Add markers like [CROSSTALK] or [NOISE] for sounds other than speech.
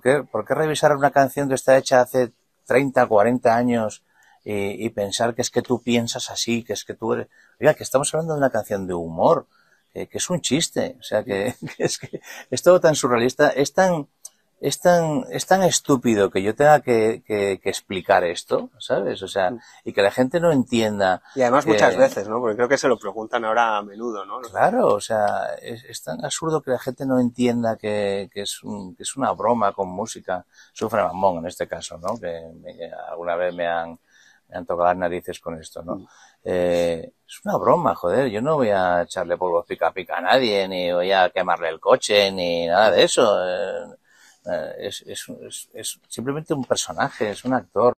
¿Por qué, revisar una canción que está hecha hace 30, 40 años y, pensar que es que tú piensas así, que es que tú eres... Oiga, que estamos hablando de una canción de humor, que, es un chiste, o sea, [LAUGHS] que es que es todo tan surrealista, es tan es tan, es tan estúpido que yo tenga que, explicar esto, ¿sabes? O sea, y que la gente no entienda. Y además muchas eh, veces, ¿no? Porque creo que se lo preguntan ahora a menudo, ¿no? Claro, o sea, es, tan absurdo que la gente no entienda que, es, un, que es una broma con música. Sufre mamón en este caso, ¿no? Que alguna vez me han, me han tocado las narices con esto, ¿no? Mm. Eh, es una broma, joder, yo no voy a echarle polvo pica pica a nadie, ni voy a quemarle el coche, ni nada de eso. Eh, eh, es, es, es, simplemente un personaje, es un actor.